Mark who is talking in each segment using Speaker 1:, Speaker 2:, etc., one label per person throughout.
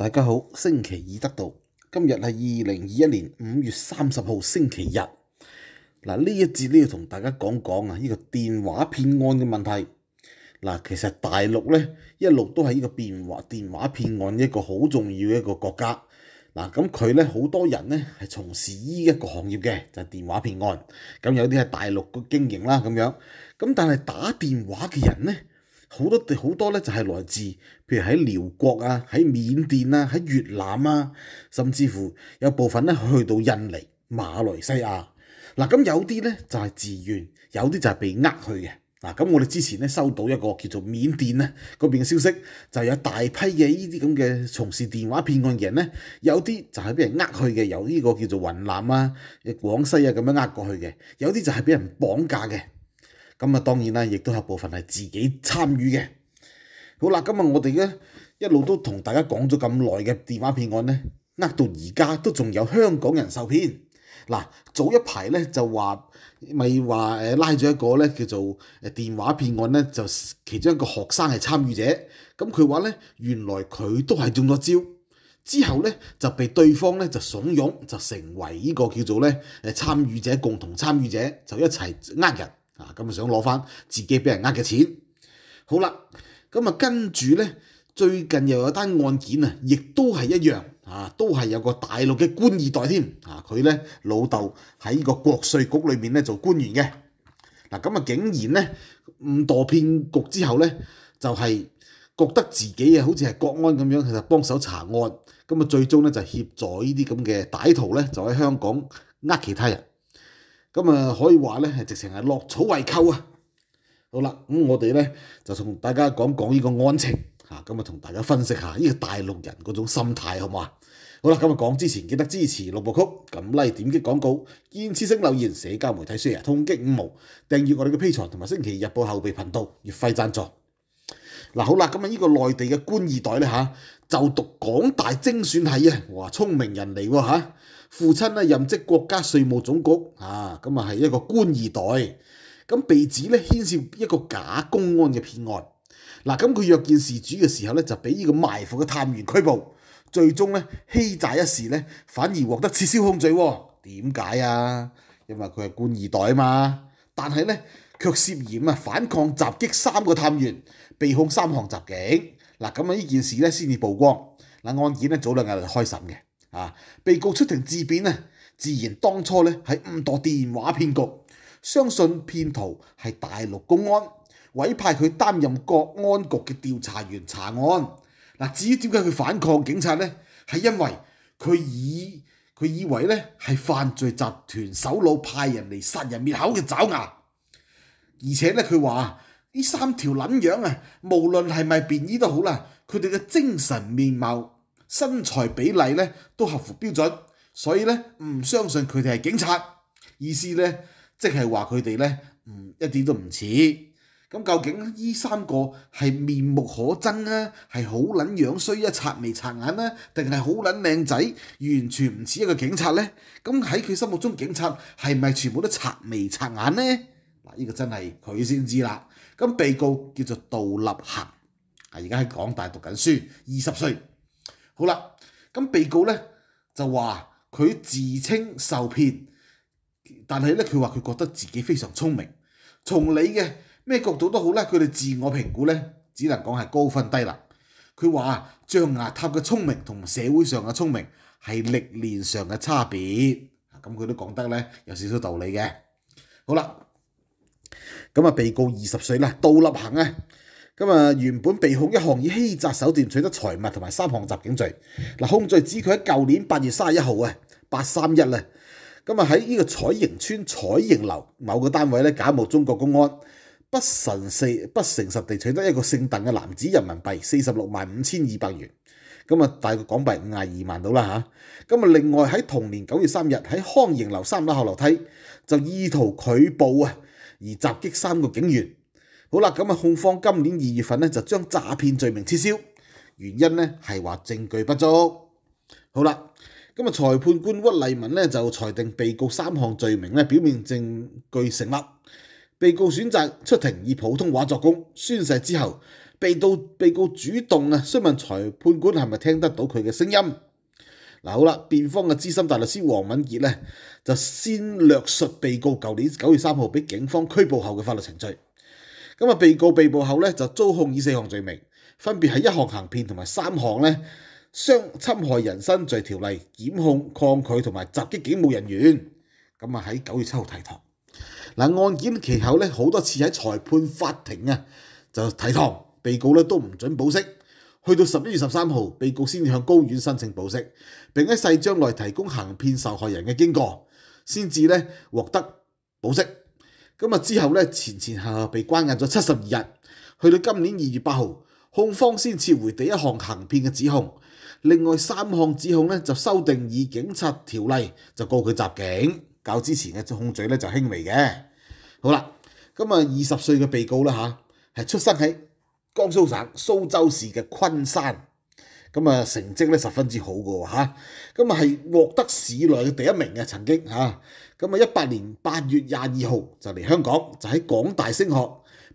Speaker 1: 大家好，星期二得到，今日系二零二一年五月三十号星期日。嗱呢一节都要同大家讲讲啊，呢个电话骗案嘅问题。嗱，其实大陆咧一路都系呢个电话电话骗案一个好重要嘅一个国家。嗱，咁佢咧好多人咧系从事呢一个行业嘅，就系电话骗案。咁有啲系大陆嘅经营啦，咁样。咁但系打电话嘅人咧？好多好多咧就係來自，譬如喺遼國啊、喺緬甸啊、喺越南啊，甚至乎有部分咧去到印尼、馬來西亞。嗱咁有啲咧就係自愿，有啲就係被呃去嘅。嗱咁我哋之前咧收到一個叫做緬甸咧嗰邊嘅消息，就有大批嘅呢啲咁嘅從事電話騙案嘅人咧，有啲就係俾人呃去嘅，由呢個叫做雲南啊、廣西啊咁樣呃過去嘅，有啲就係俾人綁架嘅。咁啊，當然啦，亦都係部分係自己參與嘅。好啦，今日我哋咧一路都同大家講咗咁耐嘅電話騙案咧，呃到而家都仲有香港人受騙。嗱，早一排咧就話咪話誒拉咗一個咧叫做誒電話騙案咧，就其中一個學生係參與者。咁佢話咧，原來佢都係中咗招，之後咧就被對方咧就怂恿，就成為呢個叫做咧誒參與者共同參與者，就一齊呃人。嗱，咁啊想攞翻自己俾人呃嘅錢，好啦，咁啊跟住咧，最近又有單案件啊，亦都係一樣啊，都係有個大陸嘅官二代添，啊佢咧老豆喺個國税局裏面咧做官員嘅，嗱咁啊竟然咧誤墮騙局之後咧，就係覺得自己啊好似係國安咁樣，其實幫手查案，咁啊最終咧就協助呢啲咁嘅歹徒咧，就喺香港呃其他人。咁啊，可以話咧係直情係落草為寇啊！好啦，咁我哋咧就同大家講講呢個案情嚇，咁啊同大家分析下呢個大陸人嗰種心態，好唔好啊？好啦，咁啊講之前記得支持六部曲，咁嚟點擊廣告、建持性留言、社交媒體輸入通擊五毛，訂閱我哋嘅 P 財同埋星期日報後備頻道月費贊助。嗱好啦，咁啊呢個內地嘅官二代咧嚇，就讀港大精選系啊，哇聰明人嚟喎嚇。父親咧任職國家稅務總局，啊咁啊係一個官二代，咁被指咧牽涉一個假公安嘅騙案。嗱，咁佢約見事主嘅時候咧，就俾呢個埋伏嘅探員拘捕，最終咧欺詐一事咧反而獲得撤銷控罪。點解啊？因為佢係官二代啊嘛，但係咧卻涉嫌啊反抗襲擊三個探員，被控三項襲警。嗱，咁啊呢件事咧先至曝光，嗱案件咧早兩日嚟開審嘅。啊！被告出庭自辩啊，自然當初咧係誤墮電話騙局，相信騙徒係大陸公安委派佢擔任國安局嘅調查員查案。嗱，至於點解佢反抗警察咧，係因為佢以佢以為咧係犯罪集團首腦派人嚟殺人灭口嘅爪牙，而且咧佢話呢三條撚樣啊，無論係咪便衣都好啦，佢哋嘅精神面貌。身材比例咧都合乎標準，所以咧唔相信佢哋係警察。意思咧即係話佢哋咧唔一啲都唔似。咁究竟呢三個係面目可憎啊，係好撚樣衰一擦眉擦眼啊，定係好撚靚仔，完全唔似一個警察咧？咁喺佢心目中，警察係咪全部都擦眉擦眼咧？嗱，呢個真係佢先知啦。咁被告叫做杜立行，啊，而家喺港大讀緊書，二十歲。好啦，咁被告咧就話佢自稱受騙，但係咧佢話佢覺得自己非常聰明，從你嘅咩角度都好咧，佢哋自我評估咧只能講係高分低能。佢話象牙塔嘅聰明同社會上嘅聰明係歷練上嘅差別，咁佢都講得咧有少少道理嘅。好啦，咁啊被告二十歲啦，倒立行啊！咁啊，原本被控一項以欺詐手段取得財物同埋三項襲警罪。嗱，控罪指佢喺舊年八月三十一號啊，八三一咧，咁啊，喺呢個彩盈村彩盈樓某個單位咧，假冒中國公安，不誠實不誠實地取得一個姓鄧嘅男子人民幣四十六萬五千二百元，咁啊，大個港幣五廿二萬到啦嚇。咁啊，另外喺同年九月三日喺康盈樓三樓後樓梯就意圖拒捕啊，而襲擊三個警員。好啦，咁啊控方今年二月份咧就将诈骗罪名撤销，原因咧系话证据不足。好啦，咁啊裁判官屈丽文咧就裁定被告三项罪名咧表面证据成立。被告选择出庭以普通话作供宣誓之后，被到被告主动啊询问裁判官系咪听得到佢嘅声音。嗱好啦，辩方嘅资深大律师黄敏杰咧就先略述被告旧年九月三号俾警方拘捕后嘅法律程序。咁啊，被告被捕後咧就遭控以四項罪名，分別係一項行騙同埋三項咧伤侵害人身罪條例檢控抗拒同埋襲擊警務人員。咁啊，喺九月七號提堂。嗱，案件其後咧好多次喺裁判法庭啊就提堂，被告咧都唔準保釋。去到十一月十三號，被告先向高院申請保釋，並喺細將來提供行騙受害人嘅經過，先至咧獲得保釋。咁啊！之後咧，前前後後被關押咗七十二日，去到今年二月八號，控方先撤回第一項行騙嘅指控，另外三項指控咧就修訂以警察條例就告佢襲警，較之前嘅控罪咧就輕微嘅。好啦，咁啊二十歲嘅被告啦嚇，係出生喺江蘇省蘇州市嘅昆山。咁啊成績咧十分之好嘅喎嚇，咁啊係獲得市內嘅第一名嘅曾經嚇，咁啊一八年八月廿二號就嚟香港就喺廣大升學，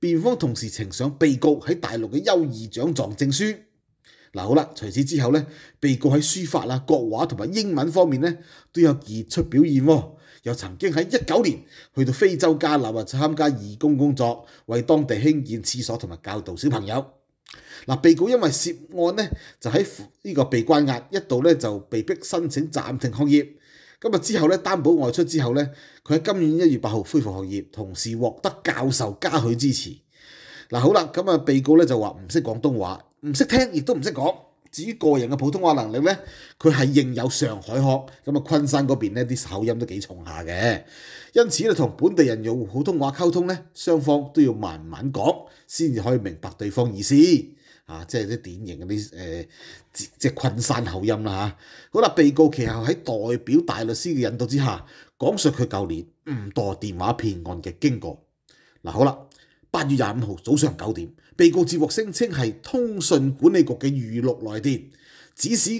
Speaker 1: 辯方同時呈上被告喺大陸嘅優異獎狀證書。嗱好啦，除此之後咧，被告喺書法啊、國畫同埋英文方面咧都有傑出表現喎，又曾經喺一九年去到非洲加納啊參加義工工作，為當地興建廁所同埋教導小朋友。嗱，被告因为涉案咧，就喺呢个被关押，一度咧就被逼申请暂停学业。咁啊之后咧担保外出之后咧，佢喺今年一月八号恢复学业，同时获得教授加许支持。嗱，好啦，咁啊被告咧就话唔识广东话，唔识听亦都唔识讲。至於個人嘅普通話能力咧，佢係認有上海學，咁啊，昆山嗰邊咧啲口音都幾重下嘅，因此咧同本地人用普通話溝通咧，雙方都要慢慢講先至可以明白對方意思啊，即係啲典型嗰啲誒即係昆山口音啦嚇。啦，被告其後喺代表大律師嘅引導之下，講述佢舊年唔多電話騙案嘅經過。嗱，好啦，八月廿五號早上九點。被告节目声称系通讯管理局嘅预录来电，指使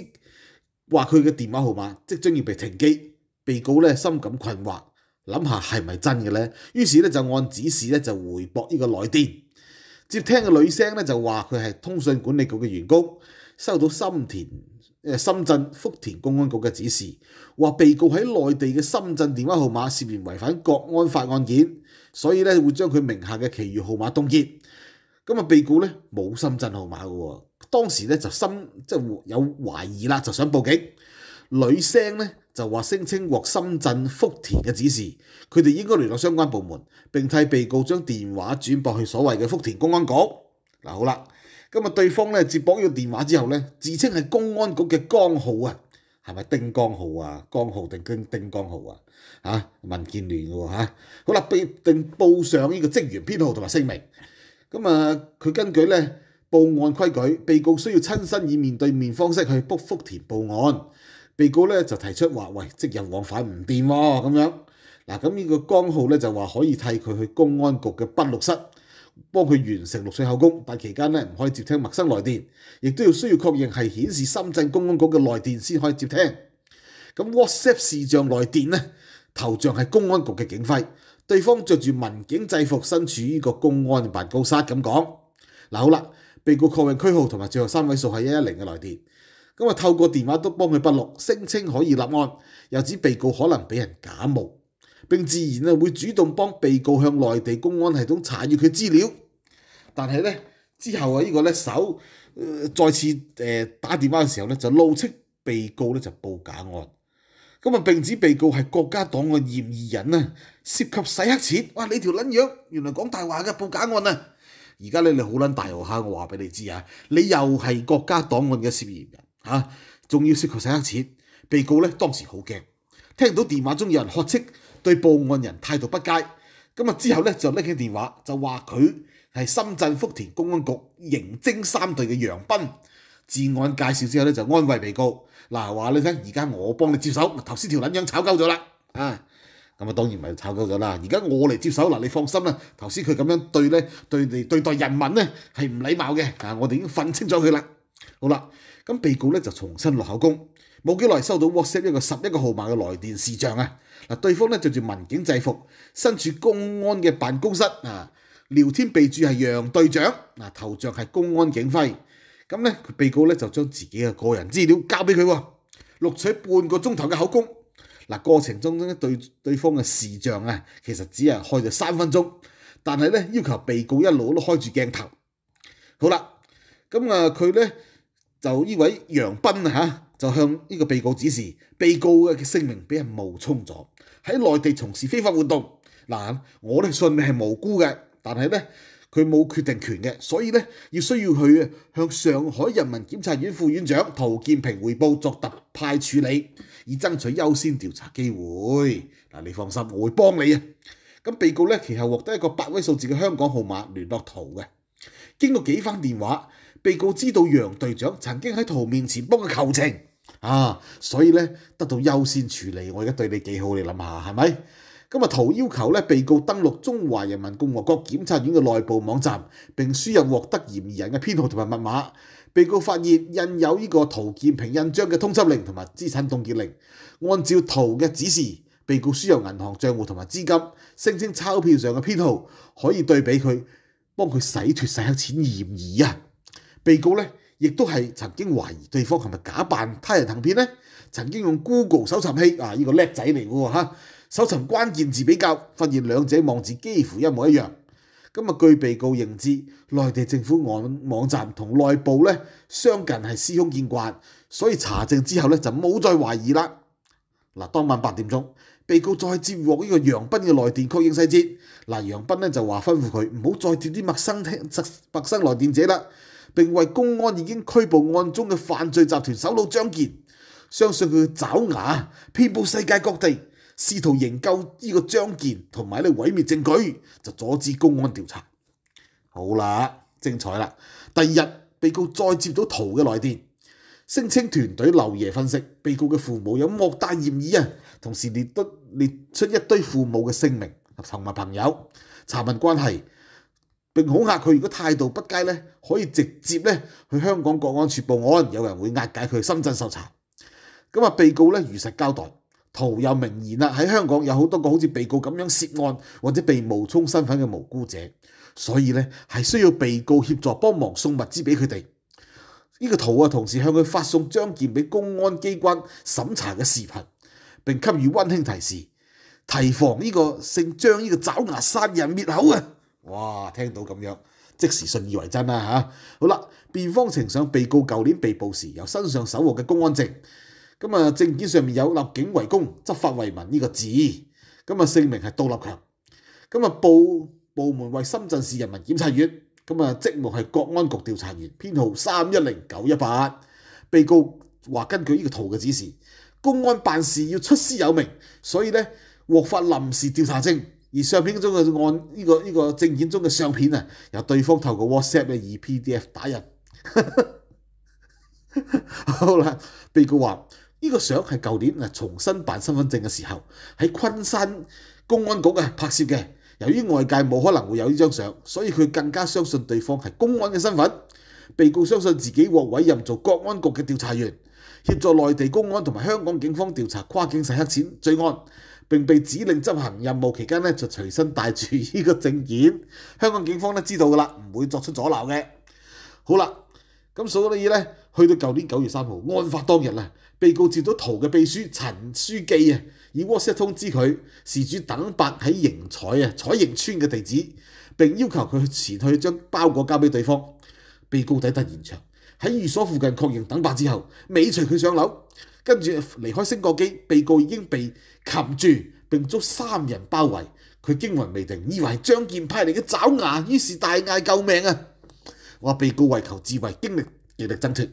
Speaker 1: 话佢嘅电话号码即将要被停机。被告咧深感困惑，谂下系咪真嘅咧，于是咧就按指示咧就回驳呢个来电。接听嘅女声咧就话佢系通讯管理局嘅员工，收到深田诶深圳福田公安局嘅指示，话被告喺内地嘅深圳电话号码涉嫌违反国安法案件，所以咧会将佢名下嘅其余号码冻结。咁啊，被告咧冇深圳號碼嘅喎，當時咧就心即係有懷疑啦，就想報警。女聲咧就話聲稱獲深圳福田嘅指示，佢哋應該聯絡相關部門，並替被告將電話轉播去所謂嘅福田公安局。嗱好啦，咁啊，對方咧接獲呢個電話之後咧，自稱係公安局嘅江浩啊，係咪丁江浩啊？江浩定丁丁江浩啊？嚇，民建聯嘅喎好啦，並並報上呢個職員編號同埋姓名。咁啊，佢根據咧報案規矩，被告需要親身以面對面方式去卜福田報案。被告咧就提出話：，喂，即日往返唔掂喎，咁樣。嗱，咁呢個江浩咧就話可以替佢去公安局嘅筆錄室幫佢完成錄取口供，但期間咧唔可以接聽陌生來電，亦都要需要確認係顯示深圳公安局嘅來電先可以接聽。咁 WhatsApp 視像來電咧，頭像係公安局嘅警徽。对方着住民警制服，身處呢個公安辦公室咁講。嗱好啦，被告確認區號同埋最後三位數係一一零嘅来電，咁啊透過電話都幫佢筆錄，聲稱可以立案，又指被告可能俾人假冒，並自然啊會主動幫被告向內地公安系統查阅佢資料。但係咧之後啊，呢個咧手再次打電話嘅時候咧，就怒斥被告咧就報假案。咁啊！並指被告係國家黨嘅嫌疑人啊，涉及洗黑錢。哇！你條撚樣，原來講大話嘅報假案啊！而家咧，你好撚大嘅嚇，我話俾你知啊！你又係國家檔案嘅涉嫌人嚇，仲要涉及洗黑錢。被告咧當時好驚，聽到電話中有人喝斥，對報案人態度不佳。咁啊之後咧就拎起電話就話佢係深圳福田公安局刑侦三隊嘅楊斌，治安介紹之後咧就安慰被告。嗱話你聽，而家我幫你接手，頭先條撚樣炒鳩咗啦，啊，咁啊當然唔係炒鳩咗啦，而家我嚟接手嗱，你放心啦，頭先佢咁樣對咧對你對待人民咧係唔禮貌嘅，啊，我哋已經訓清咗佢啦，好啦，咁被告咧就重新落口供，冇幾耐收到 WhatsApp 一個十一個號碼嘅來電視像啊，嗱對方咧著住民警制服，身處公安嘅辦公室啊，聊天備註係楊隊長，嗱頭像係公安警徽。咁咧，被告咧就將自己嘅個人資料交俾佢喎，錄取半個鐘頭嘅口供。嗱，過程中咧對對方嘅視像啊，其實只系開咗三分鐘，但係咧要求被告一路都開住鏡頭。好啦，咁啊，佢咧就呢位楊斌啊，就向呢個被告指示，被告嘅聲明俾人冒充咗喺內地從事非法活動。嗱，我咧信你係無辜嘅，但係咧。佢冇決定權嘅，所以咧要需要佢向上海人民檢察院副院長陶建平彙報作特派處理，以爭取優先調查機會。嗱，你放心，我會幫你啊。咁被告咧其後獲得一個八位數字嘅香港號碼聯絡圖嘅，經過幾番電話，被告知道楊隊長曾經喺圖面前幫佢求情啊，所以咧得到優先處理，我而家對你幾好，你諗下係咪？今日圖要求咧被告登錄中華人民共和國檢察院嘅內部網站，並輸入獲得嫌疑人嘅編號同埋密碼。被告發現印有呢個陶建平印章嘅通緝令同埋資產凍結令，按照圖嘅指示，被告輸入銀行賬户同埋資金，聲稱鈔票上嘅編號可以對比佢，幫佢洗脱洗黑錢嫌疑啊！被告咧亦都係曾經懷疑對方係咪假扮他人行騙咧，曾經用 Google 搜尋器啊，呢個叻仔嚟嘅喎搜尋關鍵字比較，發現兩者網字幾乎一模一樣。咁啊，據被告認知，內地政府網網站同內部咧相近係司空見慣，所以查證之後咧就冇再懷疑啦。嗱，當晚八點鐘，被告再接獲呢個楊斌嘅來電確認細節。嗱，楊斌咧就話吩咐佢唔好再接啲陌生聽陌生來電者啦。並為公安已經拘捕案中嘅犯罪集團首腦張健，相信佢爪牙遍布世界各地。試圖營救呢個張健同埋呢毀滅證據，就阻止公安調查。好啦，精彩啦！第二日，被告再接到圖嘅來電，聲稱團隊漏夜分析被告嘅父母有莫大嫌疑啊，同時列出列出一堆父母嘅姓名同埋朋友，查問關係，並恐嚇佢如果態度不佳咧，可以直接咧去香港國安處報案，有人會押解佢去深圳受查。咁啊，被告咧如實交代。圖有明言啦，喺香港有好多個好似被告咁樣涉案或者被冒充身份嘅無辜者，所以咧係需要被告協助幫忙送物資俾佢哋。呢個圖啊，同時向佢發送張健俾公安機關審查嘅視頻，並給予温馨提示，提防呢個姓張呢個爪牙杀人滅口啊！哇，聽到咁樣，即時信以為真啦吓。好啦，辯方呈上被告舊年被捕時由身上搜获嘅公安證。咁啊，證件上面有“立警為公，執法為民”呢個字，咁啊姓名係杜立強，咁啊部部門為深圳市人民檢察院，咁啊職務係國安局調查員，編號三一零九一八。被告話根據呢個圖嘅指示，公安辦事要出師有名，所以咧獲發臨時調查證。而相片中嘅案呢個呢個證件中嘅相片啊，由對方透過 WhatsApp 嘅二 PDF 打印。好啦，被告話。呢個相係舊年啊，重新辦身份證嘅時候喺昆山公安局嘅拍攝嘅。由於外界冇可能會有呢張相，所以佢更加相信對方係公安嘅身份。被告相信自己獲委任做國安局嘅調查員，協助內地公安同埋香港警方調查跨境洗黑錢罪案，並被指令執行任務期間咧就隨身帶住呢個證件。香港警方咧知道㗎啦，唔會作出阻撓嘅。好啦，咁所以咧去到舊年九月三號案發當日啊。被告接到图嘅秘书陈书记啊，以 WhatsApp 通知佢事主等白喺盈彩啊彩盈村嘅地址，并要求佢前去将包裹交俾对方。被告抵达现场喺寓所附近确认等白之后，尾随佢上楼，跟住离开升降机。被告已经被擒住，并遭三人包围。佢惊魂未定，以为张健派嚟嘅爪牙，于是大嗌救命啊！话被告为求自卫，经历极力挣脱。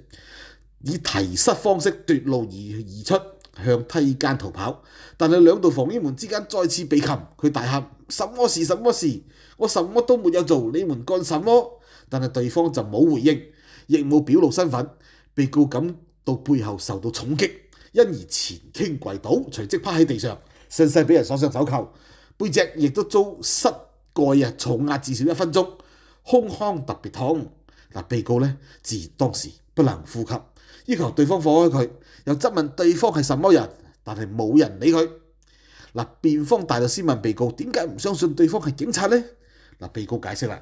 Speaker 1: 以提膝方式奪路而而出，向梯间逃跑。但系两道防烟门之间再次被擒，佢大喊：什麼事？什麼事？我什麼都沒有做，你們幹什麼？但系對方就冇回應，亦冇表露身份。被告感到背後受到重擊，因而前傾跪倒，隨即趴喺地上，身勢俾人鎖上手扣，背脊亦都遭膝蓋啊，重壓至少一分鐘，胸腔特別痛。嗱，被告咧自當時不能呼吸。要求對方放開佢，又質問對方係什麼人，但係冇人理佢。嗱，辯方大律師問被告點解唔相信對方係警察呢？嗱，被告解釋啦，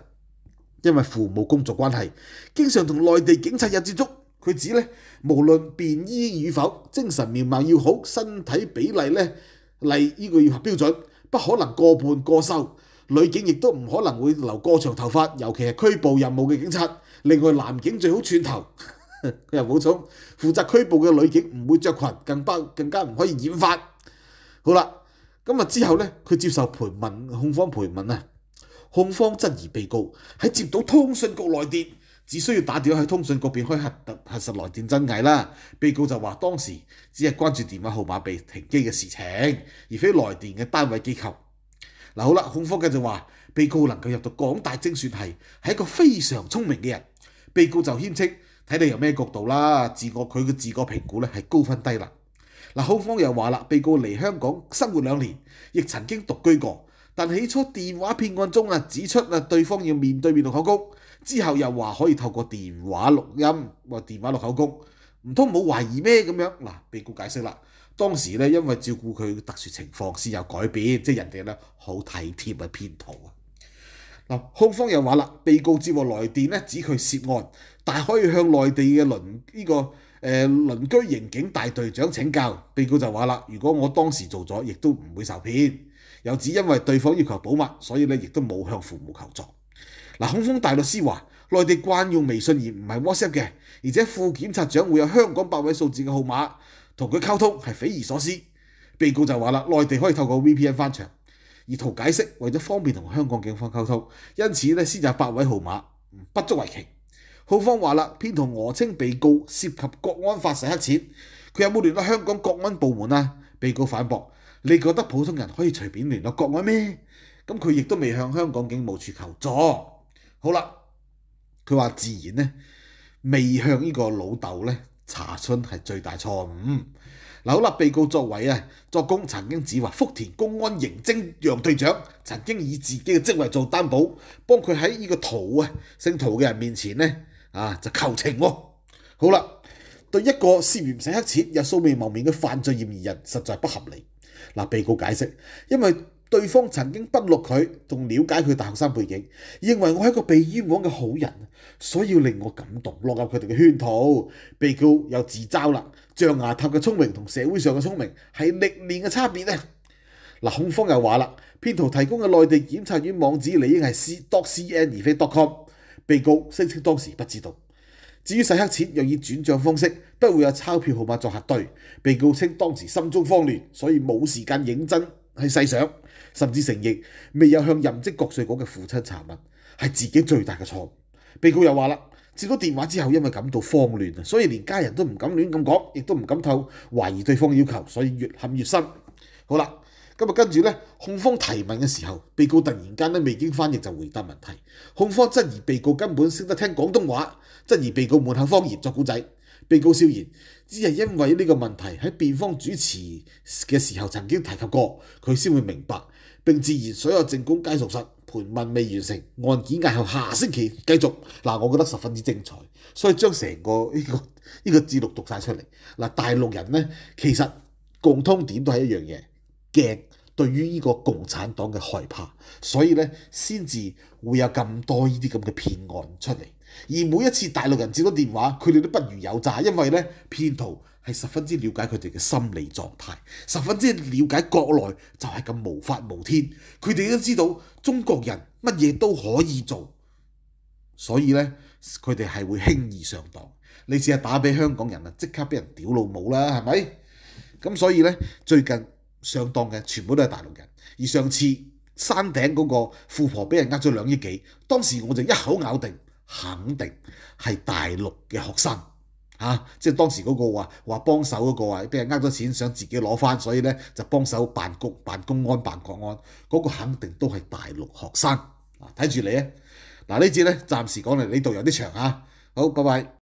Speaker 1: 因為父母工作關係，經常同內地警察有接觸。佢指咧，無論便衣與否，精神面貌要好，身體比例咧嚟呢個標準，不可能過半過瘦。女警亦都唔可能會留過長頭髮，尤其係拘捕任務嘅警察。另外，男警最好寸頭。佢又冇充，負責拘捕嘅女警唔會著裙，更包更加唔可以染髮。好啦，咁啊之後咧，佢接受陪問，控方陪問啊。控方質疑被告喺接到通訊局來電，只需要打電話喺通訊局邊開核核實來電真偽啦。被告就話當時只係關注電話號碼被停機嘅事情，而非來電嘅單位機構。嗱好啦，控方繼續話，被告能夠入到廣大精算系，係一個非常聰明嘅人。被告就謙稱。睇你由咩角度啦，自我佢嘅自我評估咧係高分低能。嗱，控方又話啦，被告嚟香港生活兩年，亦曾經獨居過。但起初電話騙案中啊，指出啊對方要面對面錄口供，之後又話可以透過電話錄音，或電話錄口供，唔通冇懷疑咩咁樣？嗱，被告解釋啦，當時咧因為照顧佢特殊情況先有改變，即係人哋咧好體貼嘅騙徒啊。嗱，控方又話啦，被告接獲來電咧指佢涉案。但可以向內地嘅鄰呢個誒鄰居刑警大隊長請教，被告就話啦：，如果我當時做咗，亦都唔會受騙，又只因為對方要求保密，所以咧亦都冇向父母求助。嗱，孔峯大律師話：，內地慣用微信而唔係 WhatsApp 嘅，而且副檢察長會有香港八位數字嘅號碼同佢溝通，係匪夷所思。被告就話啦：，內地可以透過 VPN 翻牆，而圖解釋為咗方便同香港警方溝通，因此咧先有八位號碼，不足為奇。浩方話啦，偏同俄稱被告涉及國安法洗黑錢，佢有冇聯絡香港國安部門啊？被告反駁：，你覺得普通人可以隨便聯絡國安咩？咁佢亦都未向香港警務處求助。好啦，佢話自然呢，未向呢個老豆呢查詢係最大錯誤。嗱，好啦，被告作為啊作工曾經指話福田公安刑偵楊隊長曾經以自己嘅職位做擔保，幫佢喺呢個陶啊姓陶嘅人面前呢啊！就求情喎。好啦，對一個涉嫌洗黑錢、有數未謀面嘅犯罪嫌疑人，實在不合理。嗱，被告解釋，因為對方曾經不錄佢，同了解佢大學生背景，認為我係一個被冤枉嘅好人，所以令我感動，落入佢哋嘅圈套。被告又自嘲啦，象牙塔嘅聰明同社會上嘅聰明係歷年嘅差別呢，嗱，控方又話啦，騙徒提供嘅內地檢察院網址理應係 c c n 而非 .com。被告声称当时不知道，至于洗黑钱又以转账方式，不会有钞票号码作核对。被告称当时心中慌乱，所以冇时间认真系细想，甚至承认未有向任职国税局嘅父亲查问，係自己最大嘅错误。被告又話啦，接到电话之后因为感到慌乱，所以连家人都唔敢乱咁講，亦都唔敢透怀疑对方要求，所以越陷越深。好啦。咁啊，跟住咧，控方提問嘅時候，被告突然間咧未經翻譯就回答問題。控方質疑被告根本識得聽廣東話，質疑被告满口方言作故仔。被告笑言，只係因為呢個問題喺辯方主持嘅時候曾經提及過，佢先會明白並自然所有證供皆属实。盤問未完成，案件押後下星期繼續。嗱，我覺得十分之精彩，所以將成個呢個呢个字录讀晒出嚟。嗱，大陸人咧其實共通點都係一樣嘢。镜对于呢个共产党嘅害怕，所以咧先至会有咁多呢啲咁嘅骗案出嚟。而每一次大陆人接到电话，佢哋都不如有诈，因为咧骗徒系十分之了解佢哋嘅心理状态，十分之了解国内就系咁无法无天。佢哋都知道中国人乜嘢都可以做，所以咧佢哋系会轻易上当。你试下打俾香港人啊，即刻俾人屌老母啦，系咪？咁所以咧最近。上當嘅全部都係大陸人，而上次山頂嗰個富婆俾人呃咗兩億幾，當時我就一口咬定，肯定係大陸嘅學生嚇，即係當時嗰個話話幫手嗰個啊，俾人呃咗錢想自己攞翻，所以咧就幫手辦局、辦公安、辦國安，嗰個肯定都係大陸學生啊！睇住你啊，嗱呢節咧暫時講嚟呢度有啲長啊，好，拜拜。